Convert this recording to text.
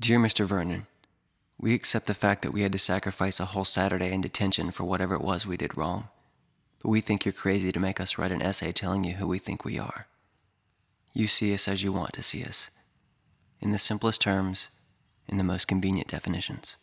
Dear Mr. Vernon, we accept the fact that we had to sacrifice a whole Saturday in detention for whatever it was we did wrong, but we think you're crazy to make us write an essay telling you who we think we are. You see us as you want to see us, in the simplest terms, in the most convenient definitions.